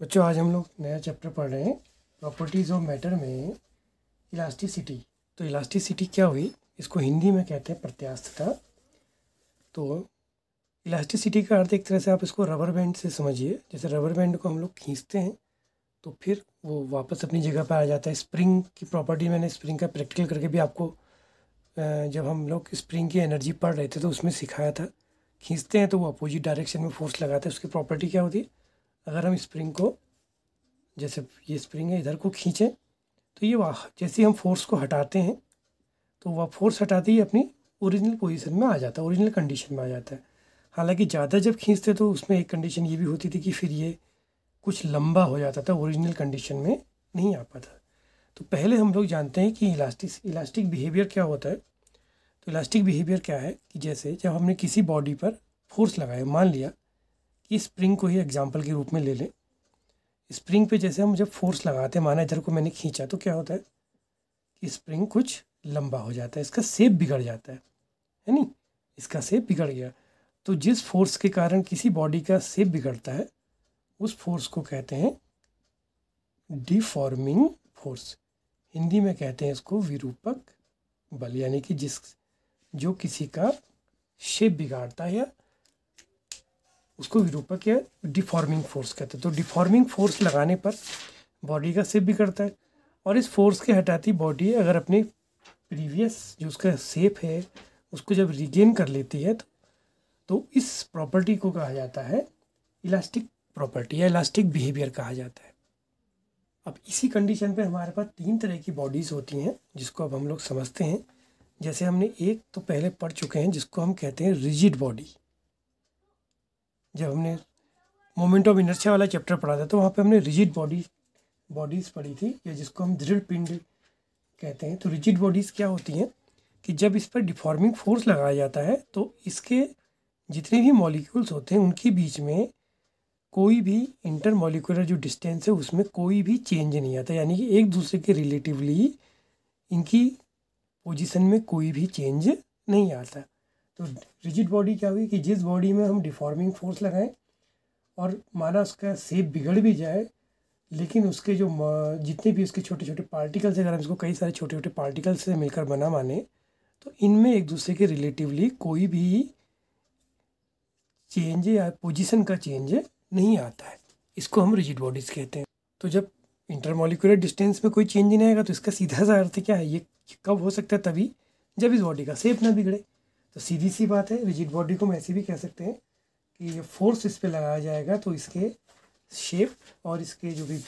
बच्चों आज हम लोग नया चैप्टर पढ़ रहे हैं प्रॉपर्टीज़ ऑफ मैटर में इलास्टिसिटी तो इलास्टिसिटी क्या हुई इसको हिंदी में कहते हैं प्रत्यास्थता तो इलास्टिसिटी का अर्थ एक तरह से आप इसको रबर बैंड से समझिए जैसे रबर बैंड को हम लोग खींचते हैं तो फिर वो वापस अपनी जगह पर आ जाता है स्प्रिंग की प्रॉपर्टी मैंने स्प्रिंग का प्रैक्टिकल करके भी आपको जब हम लोग स्प्रिंग की एनर्जी पढ़ रहे थे तो उसमें सिखाया था खींचते हैं तो वो अपोजिट डायरेक्शन में फोर्स लगाते हैं उसकी प्रॉपर्टी क्या होती है अगर हम स्प्रिंग को जैसे ये स्प्रिंग है इधर को खींचें तो ये वाह जैसे हम फोर्स को हटाते हैं तो वह फोर्स हटाते ही अपनी ओरिजिनल पोजीशन में आ जाता है ओरिजिनल कंडीशन में आ जाता है हालांकि ज़्यादा जब खींचते तो उसमें एक कंडीशन ये भी होती थी कि फिर ये कुछ लंबा हो जाता था ओरिजिनल कंडीशन में नहीं आ पाता तो पहले हम लोग जानते हैं कि इलास्टिक इलास्टिक बिहेवियर क्या होता है तो इलास्टिक बिहेवियर क्या है कि जैसे जब हमने किसी बॉडी पर फोर्स लगाया मान लिया कि स्प्रिंग को ही एग्जाम्पल के रूप में ले लें स्प्रिंग पे जैसे हम जब फोर्स लगाते हैं माना इधर को मैंने खींचा तो क्या होता है कि स्प्रिंग कुछ लंबा हो जाता है इसका सेप बिगड़ जाता है है नी इसका सेप बिगड़ गया तो जिस फोर्स के कारण किसी बॉडी का सेप बिगड़ता है उस फोर्स को कहते हैं डिफॉर्मिंग फोर्स हिंदी में कहते हैं इसको विरूपक बल यानी कि जिस जो किसी का शेप बिगाड़ता है या उसको विरूपक या डिफॉर्मिंग फोर्स कहते हैं तो डिफॉर्मिंग फोर्स लगाने पर बॉडी का सेप बिगड़ता है और इस फोर्स के हटाती बॉडी अगर अपने प्रीवियस जो उसका सेप है उसको जब रिगेन कर लेती है तो, तो इस प्रॉपर्टी को कहा जाता है इलास्टिक प्रॉपर्टी या इलास्टिक बिहेवियर कहा जाता है अब इसी कंडीशन पे हमारे पास तीन तरह की बॉडीज़ होती हैं जिसको अब हम लोग समझते हैं जैसे हमने एक तो पहले पढ़ चुके हैं जिसको हम कहते हैं रिजिड बॉडी जब हमने मोमेंट ऑफ इनर्शिया वाला चैप्टर पढ़ा था तो वहाँ पे हमने रिजिड बॉडी बॉडीज़ पढ़ी थी या जिसको हम दृढ़ पिंड कहते हैं तो रिजिड बॉडीज़ क्या होती हैं कि जब इस पर डिफॉर्मिंग फोर्स लगाया जाता है तो इसके जितने भी मॉलिक्यूल्स होते हैं उनके बीच में कोई भी इंटर मॉलिकुलर जो डिस्टेंस है उसमें कोई भी चेंज नहीं आता यानी कि एक दूसरे के रिलेटिवली इनकी पोजीशन में कोई भी चेंज नहीं आता तो रिजिड बॉडी क्या हुई कि जिस बॉडी में हम डिफॉर्मिंग फोर्स लगाएं और माना उसका सेप बिगड़ भी जाए लेकिन उसके जो जितने भी उसके छोटे छोटे पार्टिकल्स अगर हम इसको कई सारे छोटे छोटे पार्टिकल्स से मिलकर बना माने तो इनमें एक दूसरे के रिलेटिवली कोई भी चेंज या पोजीशन का चेंज नहीं आता है इसको हम रिजिड बॉडीज़ कहते हैं तो जब इंटरमोलिकुलर डिस्टेंस में कोई चेंज नहीं आएगा तो इसका सीधा सा अर्थ क्या है ये कब हो सकता है तभी जब इस बॉडी का सेप ना बिगड़े तो सीधी सी बात है रिजिड बॉडी को हम ऐसे भी कह सकते हैं कि जब फोर्स इस पर लगाया जाएगा तो इसके शेप और इसके जो भी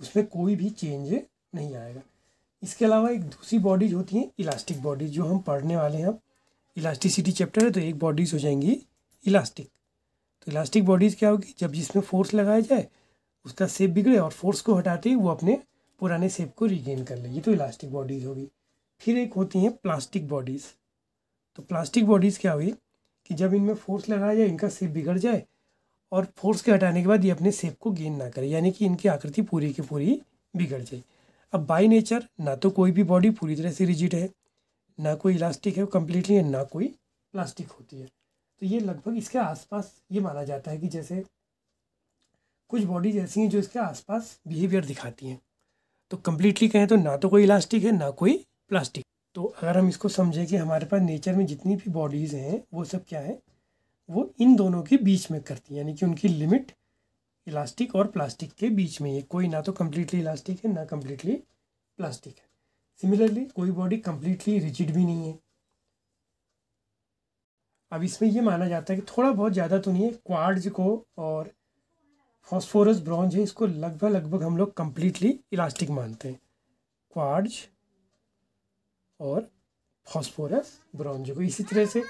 उसमें कोई भी चेंज नहीं आएगा इसके अलावा एक दूसरी बॉडीज होती हैं इलास्टिक बॉडीज जो हम पढ़ने वाले हैं इलास्टिसिटी चैप्टर है तो एक बॉडीज हो जाएंगी इलास्टिक तो इलास्टिक बॉडीज़ क्या होगी जब जिसमें फोर्स लगाया जाए उसका सेप बिगड़े और फोर्स को हटाते ही वो अपने पुराने सेप को रिगेन कर ले ये तो इलास्टिक बॉडीज़ होगी फिर एक होती हैं प्लास्टिक बॉडीज़ तो प्लास्टिक बॉडीज़ क्या हुई कि जब इनमें फोर्स लगाया जाए इनका सेप बिगड़ जाए और फोर्स के हटाने के बाद ये अपने सेप को गेन ना करे यानी कि इनकी आकृति पूरी की पूरी बिगड़ जाए अब बाई नेचर ना तो कोई भी बॉडी पूरी तरह से रिजिड है ना कोई इलास्टिक है कम्प्लीटली ना कोई प्लास्टिक होती है तो ये लगभग इसके आसपास ये माना जाता है कि जैसे कुछ बॉडीज ऐसी हैं जो इसके आसपास बिहेवियर दिखाती हैं तो कम्प्लीटली कहें तो ना तो कोई इलास्टिक है ना कोई प्लास्टिक तो अगर हम इसको समझें कि हमारे पास नेचर में जितनी भी बॉडीज़ हैं वो सब क्या है वो इन दोनों के बीच में करती हैं यानी कि उनकी लिमिट इलास्टिक और प्लास्टिक के बीच में है कोई ना तो कम्प्लीटली इलास्टिक है ना कम्प्लीटली प्लास्टिक है सिमिलरली कोई बॉडी कम्प्लीटली रिजिड भी नहीं है अब इसमें यह माना जाता है कि थोड़ा बहुत ज़्यादा तो नहीं है क्वार्ज को और फॉस्फोरस ब्रॉन्ज है इसको लगभग लगभग हम लोग कम्प्लीटली इलास्टिक मानते हैं क्वार्ज और फॉस्फोरस ब्रॉन्ज को इसी तरह से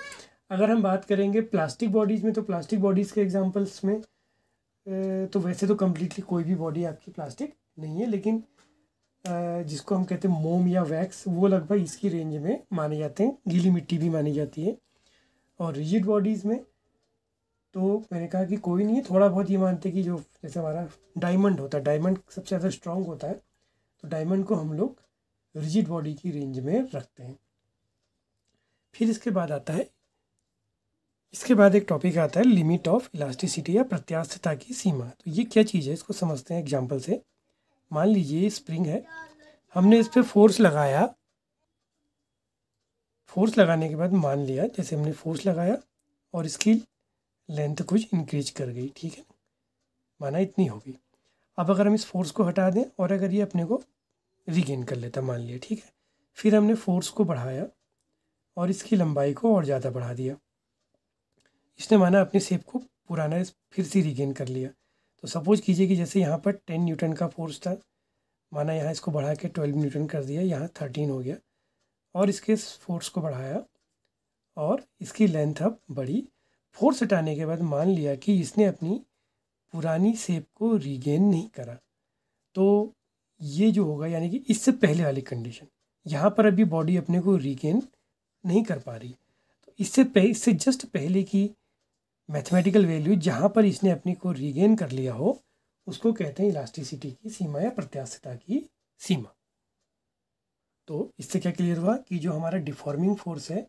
अगर हम बात करेंगे प्लास्टिक बॉडीज़ में तो प्लास्टिक बॉडीज़ के एग्जांपल्स में तो वैसे तो कम्प्लीटली कोई भी बॉडी आपकी प्लास्टिक नहीं है लेकिन जिसको हम कहते हैं मोम या वैक्स वो लगभग इसकी रेंज में माने जाते हैं गीली मिट्टी भी मानी जाती है और रिजिड बॉडीज़ में तो मैंने कहा कि कोई नहीं है थोड़ा बहुत ये मानते कि जो जैसे हमारा डायमंड होता है डायमंड सबसे ज़्यादा स्ट्रॉन्ग होता है तो डायमंड को हम लोग रिजिड बॉडी की रेंज में रखते हैं फिर इसके बाद आता है इसके बाद एक टॉपिक आता है लिमिट ऑफ इलास्टिसिटी या प्रत्यास्थता की सीमा तो ये क्या चीज़ है इसको समझते हैं एग्जाम्पल से मान लीजिए स्प्रिंग है हमने इस पर फोर्स लगाया फोर्स लगाने के बाद मान लिया जैसे हमने फोर्स लगाया और इसकी लेंथ कुछ इंक्रीज कर गई ठीक है माना इतनी हो गई अब अगर हम इस फोर्स को हटा दें और अगर ये अपने को रिगेन कर लेता मान लिया ठीक है फिर हमने फोर्स को बढ़ाया और इसकी लंबाई को और ज़्यादा बढ़ा दिया इसने माना अपने सेप को पुराना फिर से रिगेन कर लिया तो सपोज़ कीजिए कि जैसे यहाँ पर टेन न्यूटन का फोर्स था माना यहाँ इसको बढ़ा के ट्वेल्व न्यूटन कर दिया यहाँ थर्टीन हो गया और इसके फोर्स को बढ़ाया और इसकी लेंथ अब बढ़ी फोर्स हटाने के बाद मान लिया कि इसने अपनी पुरानी सेप को रिगेन नहीं करा तो ये जो होगा यानी कि इससे पहले वाली कंडीशन यहाँ पर अभी बॉडी अपने को रिगेन नहीं कर पा रही तो इससे पह इससे जस्ट पहले की मैथमेटिकल वैल्यू जहाँ पर इसने अपने को रिगेन कर लिया हो उसको कहते हैं इलास्टिसिटी की सीमा या प्रत्याशिता की सीमा तो इससे क्या क्लियर हुआ कि जो हमारा डिफॉर्मिंग फोर्स है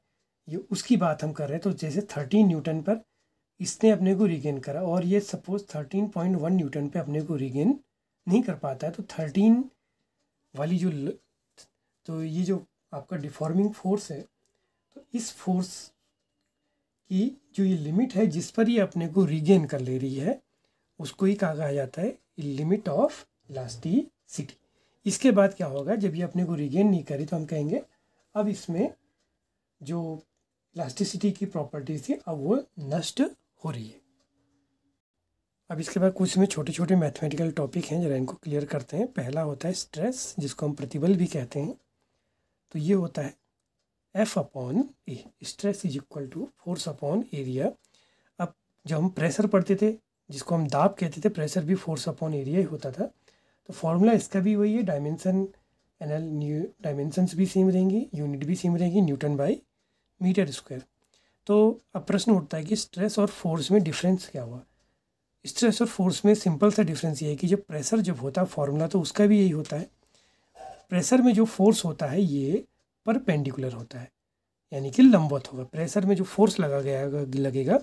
ये उसकी बात हम कर रहे हैं तो जैसे थर्टीन न्यूटन पर इसने अपने को रिगेन करा और ये suppose thirteen point one newton पर अपने को रिगेन नहीं कर पाता है तो थर्टीन वाली जो तो ये जो आपका डिफॉर्मिंग फोर्स है तो इस फोर्स की जो ये लिमिट है जिस पर ये अपने को रिगेन कर ले रही है उसको ही कहा जाता है लिमिट ऑफ इलास्टिसिटी इसके बाद क्या होगा जब ये अपने को रिगेन नहीं करी तो हम कहेंगे अब इसमें जो इलास्टिसिटी की प्रॉपर्टीज थी अब वो नष्ट हो रही है अब इसके बाद कुछ में छोटे छोटे मैथमेटिकल टॉपिक हैं जरा इनको क्लियर करते हैं पहला होता है स्ट्रेस जिसको हम प्रतिबल भी कहते हैं तो ये होता है F upon A stress is equal to force upon area अब जब हम प्रेशर पढ़ते थे जिसको हम दाब कहते थे प्रेशर भी फोर्स अपॉन एरिया ही होता था तो फॉर्मूला इसका भी वही है डायमेंसन एनएल न्यू डायमेंशंस भी सेम रहेंगी यूनिट भी सेम रहेंगी न्यूटन बाई मीटर स्क्वायर तो अब प्रश्न उठता है कि स्ट्रेस और फोर्स में डिफरेंस क्या हुआ स्ट्रेस और फोर्स में सिंपल सा डिफरेंस ये है कि जब प्रेशर जब होता है फॉर्मूला तो उसका भी यही होता है प्रेशर में जो फोर्स होता है ये परपेंडिकुलर होता है यानी कि लंबवत होगा प्रेशर में जो फोर्स लगा गया लगेगा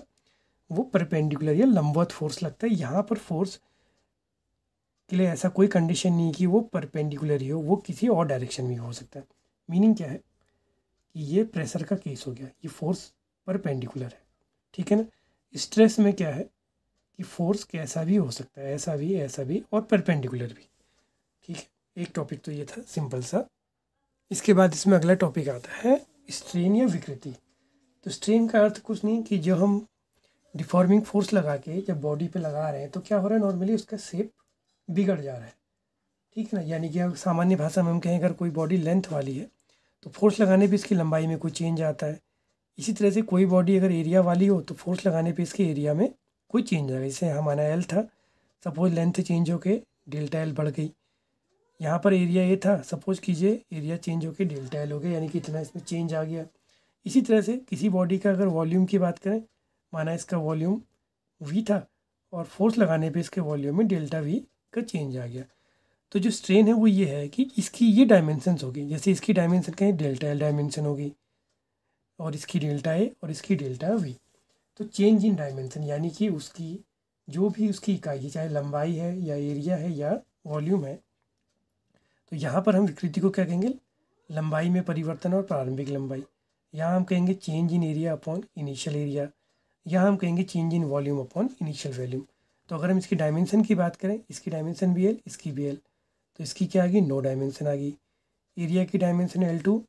वो परपेंडिकुलर या लंबवत फोर्स लगता है यहाँ पर फोर्स के लिए ऐसा कोई कंडीशन नहीं कि वो परपेंडिकुलर ही हो वो किसी और डायरेक्शन में हो सकता है मीनिंग क्या है कि ये प्रेशर का केस हो गया ये फोर्स परपेंडिकुलर है ठीक है ना स्ट्रेस में क्या है कि फोर्स कैसा भी हो सकता है ऐसा भी ऐसा भी और परपेंडिकुलर भी ठीक है एक टॉपिक तो ये था सिंपल सा इसके बाद इसमें अगला टॉपिक आता है स्ट्रेन या विकृति तो स्ट्रेन का अर्थ कुछ नहीं कि जो हम डिफॉर्मिंग फोर्स लगा के जब बॉडी पे लगा रहे हैं तो क्या हो रहा है नॉर्मली उसका शेप बिगड़ जा रहा है ठीक है ना यानी कि अगर सामान्य भाषा में हम कहें अगर कोई बॉडी लेंथ वाली है तो फोर्स लगाने पे इसकी लंबाई में कोई चेंज आता है इसी तरह से कोई बॉडी अगर एरिया वाली हो तो फोर्स लगाने पे इसके एरिया में कोई चेंज गया जैसे हमारा एल था सपोज लेंथ चेंज होके डेल्टा एल बढ़ गई यहाँ पर एरिया ए था सपोज कीजिए एरिया चेंज होके डेल्टा एल हो गया यानी कि इतना इसमें चेंज आ गया इसी तरह से किसी बॉडी का अगर वॉल्यूम की बात करें माना इसका वॉल्यूम वी था और फोर्स लगाने पे इसके वॉल्यूम में डेल्टा वी का चेंज आ गया तो जो स्ट्रेन है वो ये है कि इसकी ये डायमेंसन होगी जैसे इसकी डायमेंसन कहें डेल्टा एल डायमेंसन होगी और इसकी डेल्टा ए और इसकी डेल्टा वी तो चेंज इन डायमेंसन यानी कि उसकी जो भी उसकी इकाई है चाहे लंबाई है या एरिया है या वॉल्यूम है तो यहाँ पर हम विकृति को क्या कहेंगे लंबाई में परिवर्तन और प्रारंभिक लंबाई यहाँ हम कहेंगे change in area upon initial area यहाँ हम कहेंगे change in volume upon initial volume तो अगर हम इसकी डायमेंसन की बात करें इसकी डायमेंसन भी एल इसकी भी एल तो इसकी क्या आ गई नो डायमेंसन आ गई एरिया की dimension L two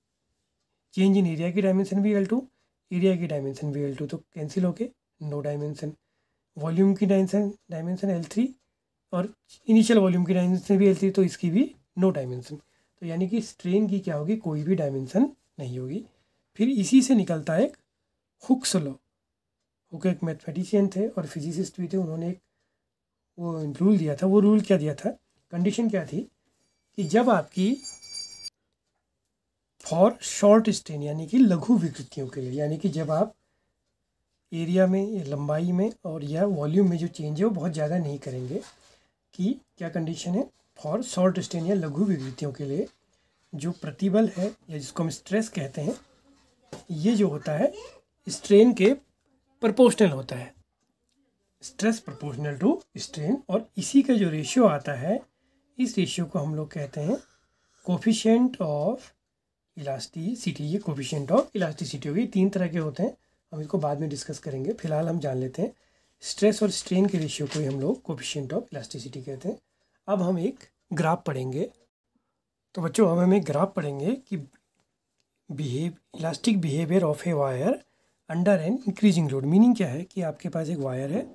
change in area की डायमेंसन भी एल टू एरिया की डायमेंशन वी एल टू तो कैंसिल होके नो डायमेंशन वॉल्यूम की डायमेंशन डायमेंशन एल थ्री और इनिशियल वॉल्यूम की डायमेंशन भी एल थ्री तो इसकी भी नो डायमेंशन तो यानी कि स्ट्रेन की क्या होगी कोई भी डायमेंशन नहीं होगी फिर इसी से निकलता है एक हुक्स लॉ हुक एक मैथमेटिशियन थे और फिजिसिस्ट भी थे उन्होंने एक वो रूल दिया था वो रूल क्या दिया था कंडीशन क्या थी कि जब आपकी फॉर शॉर्ट स्टेन यानी कि लघु विकृतियों के लिए यानी कि जब आप एरिया में लंबाई में और या वॉल्यूम में जो चेंज है वो बहुत ज़्यादा नहीं करेंगे कि क्या कंडीशन है फॉर शॉर्ट स्टेन या लघु विकृतियों के लिए जो प्रतिबल है या जिसको हम स्ट्रेस कहते हैं ये जो होता है स्ट्रेन के प्रपोर्शनल होता है स्ट्रेस प्रपोर्शनल टू स्ट्रेन और इसी का जो रेशियो आता है इस रेशियो को हम लोग कहते हैं कोफिशेंट ऑफ इलास्टिसिटी ये कोफिशियंट ऑफ इलास्टिसिटी होगी तीन तरह के होते हैं हम इसको बाद में डिस्कस करेंगे फिलहाल हम जान लेते हैं स्ट्रेस और स्ट्रेन के रेशियो को ही हम लोग कोफिशियंट ऑफ इलास्टिसिटी कहते हैं अब हम एक ग्राफ पढ़ेंगे तो बच्चों अब हम एक ग्राफ पढ़ेंगे कि behave elastic behaviour of a wire under an increasing load meaning क्या है कि आपके पास एक वायर है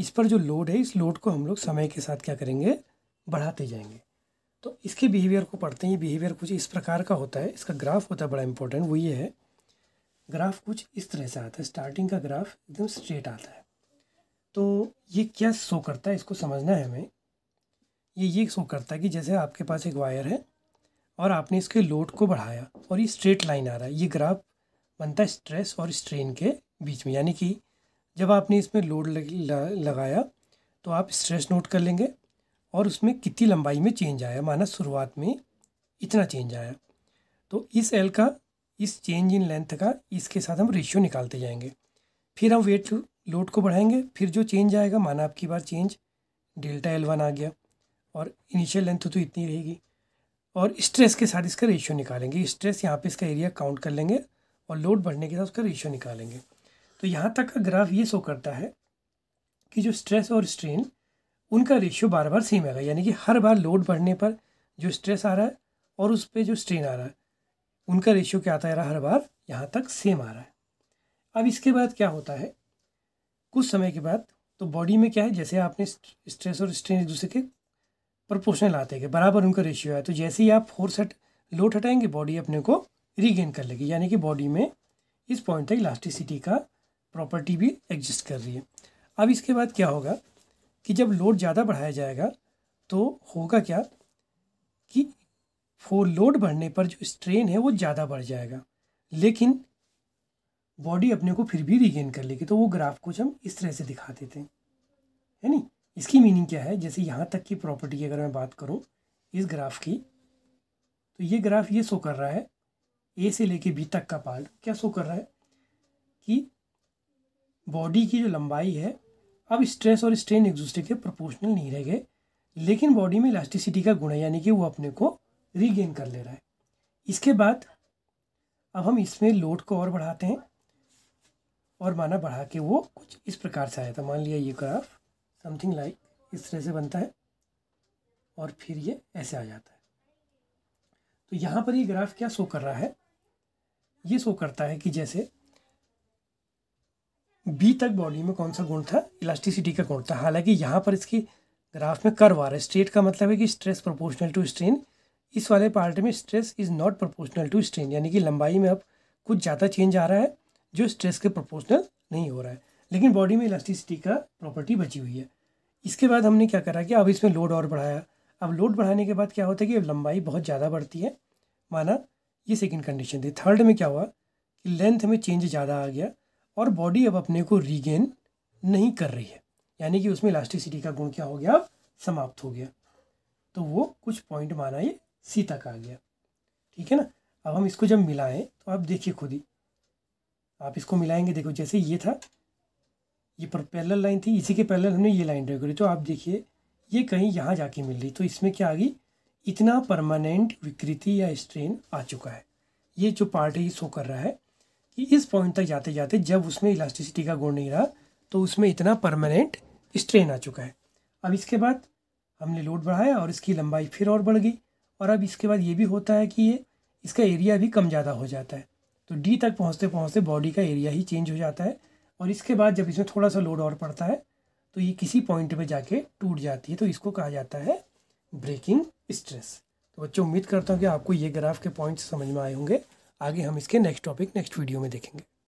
इस पर जो लोड है इस लोड को हम लोग समय के साथ क्या करेंगे बढ़ाते जाएंगे तो इसके बिहेवियर को पढ़ते हैं बिहेवियर कुछ इस प्रकार का होता है इसका ग्राफ होता है बड़ा इंपॉर्टेंट वो ये है ग्राफ कुछ इस तरह से आता है स्टार्टिंग का ग्राफ एकदम स्ट्रेट आता है तो ये क्या शो करता है इसको समझना है हमें ये ये शो करता है कि जैसे आपके पास एक वायर है और आपने इसके लोड को बढ़ाया और ये स्ट्रेट लाइन आ रहा है ये ग्राफ बनता है स्ट्रेस और स्ट्रेन के बीच में यानी कि जब आपने इसमें लोड लगाया तो आप स्ट्रेस नोट कर लेंगे और उसमें कितनी लंबाई में चेंज आया माना शुरुआत में इतना चेंज आया तो इस एल का इस चेंज इन लेंथ का इसके साथ हम रेशियो निकालते जाएंगे फिर हम वेट लोड को बढ़ाएंगे फिर जो चेंज आएगा माना आपकी bar change delta L one आ गया और इनिशियल लेंथ तो इतनी रहेगी और स्ट्रेस के साथ इसका रेशियो निकालेंगे स्ट्रेस यहाँ पे इसका एरिया काउंट कर लेंगे और लोड बढ़ने के साथ उसका रेशियो निकालेंगे तो यहाँ तक का ग्राफ ये शो करता है कि जो स्ट्रेस और स्ट्रेन उनका रेशियो बार बार सेम आएगा यानी कि हर बार लोड बढ़ने पर जो स्ट्रेस आ रहा है और उस पर जो स्ट्रेन आ रहा है उनका रेशियो क्या आता है हर बार यहाँ तक सेम आ रहा है अब इसके बाद क्या होता है कुछ समय के बाद तो बॉडी में क्या है जैसे आपने स्ट्रेस और स्ट्रेन एक दूसरे के प्रोपोर्शनल आते गए बराबर उनका रेशियो है तो जैसे ही आप फोर्स हट लोड हटाएंगे बॉडी अपने को रीगेन कर लेगी यानी कि बॉडी में इस पॉइंट तक इलास्टिसिटी का प्रॉपर्टी भी एग्जिस्ट कर रही है अब इसके बाद क्या होगा कि जब लोड ज़्यादा बढ़ाया जाएगा तो होगा क्या कि फोर लोड बढ़ने पर जो स्ट्रेन है वो ज़्यादा बढ़ जाएगा लेकिन बॉडी अपने को फिर भी रिगेन कर लेगी तो वो ग्राफ कुछ हम इस तरह से दिखा देते हैं है नी इसकी मीनिंग क्या है जैसे यहाँ तक की प्रॉपर्टी की अगर मैं बात करूँ इस ग्राफ की तो ये ग्राफ ये शो कर रहा है ए से लेके बी तक का पार्ट क्या शो कर रहा है कि बॉडी की जो लंबाई है अब स्ट्रेस और स्ट्रेन एक दूसरे के प्रोपोर्शनल नहीं रह गए लेकिन बॉडी में इलास्टिसिटी का गुण है यानी कि वो अपने को रीगेन कर ले रहा है इसके बाद अब हम इसमें लोड को और बढ़ाते हैं और माना बढ़ा के वो कुछ इस प्रकार से आया था मान लिया ये ग्राफ समथिंग लाइक इस तरह से बनता है और फिर ये ऐसे आ जाता है तो यहाँ पर ये ग्राफ क्या शो कर रहा है ये शो करता है कि जैसे बी तक बॉडी में कौन सा गुण था इलास्टिसिटी का गुण था हालांकि यहाँ पर इसकी ग्राफ में कर्व आ रहा है स्ट्रेट का मतलब है कि स्ट्रेस प्रोपोर्शनल टू स्ट्रेन इस वाले पार्ट में stress is not proportional to strain यानी कि लंबाई में अब कुछ ज़्यादा चेंज आ रहा है जो स्ट्रेस के प्रोपोर्शनल नहीं हो रहा है लेकिन बॉडी में इलास्टिसिटी का प्रॉपर्टी बची हुई है इसके बाद हमने क्या करा कि अब इसमें लोड और बढ़ाया अब लोड बढ़ाने के बाद क्या होता है कि लंबाई बहुत ज़्यादा बढ़ती है माना ये सेकेंड कंडीशन थी थर्ड में क्या हुआ कि लेंथ में चेंज ज़्यादा आ गया और बॉडी अब अपने को रीगेन नहीं कर रही है यानी कि उसमें इलास्टिसिटी का गुण क्या हो गया अब समाप्त हो गया तो वो कुछ पॉइंट माना ये सी तक आ गया ठीक है ना अब हम इसको जब मिलाएं तो आप देखिए खुद ही आप इसको मिलाएंगे देखो जैसे ये था ये पर पैरल लाइन थी इसी के पैरल हमने ये लाइन ड्रॉ करी तो आप देखिए ये कहीं यहाँ जाके मिल रही तो इसमें क्या आ गई इतना परमानेंट विकृति या स्ट्रेन आ चुका है ये जो पार्ट है ये शो कर रहा है कि इस पॉइंट तक जाते जाते जब उसमें इलास्टिसिटी का गुण नहीं रहा तो उसमें इतना परमानेंट स्ट्रेन आ चुका है अब इसके बाद हमने लोड बढ़ाया और इसकी लंबाई फिर और बढ़ गई और अब इसके बाद ये भी होता है कि ये इसका एरिया भी कम ज़्यादा हो जाता है तो डी तक पहुँचते पहुँचते बॉडी का एरिया ही चेंज हो जाता है और इसके बाद जब इसमें थोड़ा सा लोड और पड़ता है तो ये किसी पॉइंट पर जाके टूट जाती है तो इसको कहा जाता है ब्रेकिंग स्ट्रेस तो बच्चों उम्मीद करता हूँ कि आपको ये ग्राफ के पॉइंट्स समझ में आए होंगे आगे हम इसके नेक्स्ट टॉपिक नेक्स्ट वीडियो में देखेंगे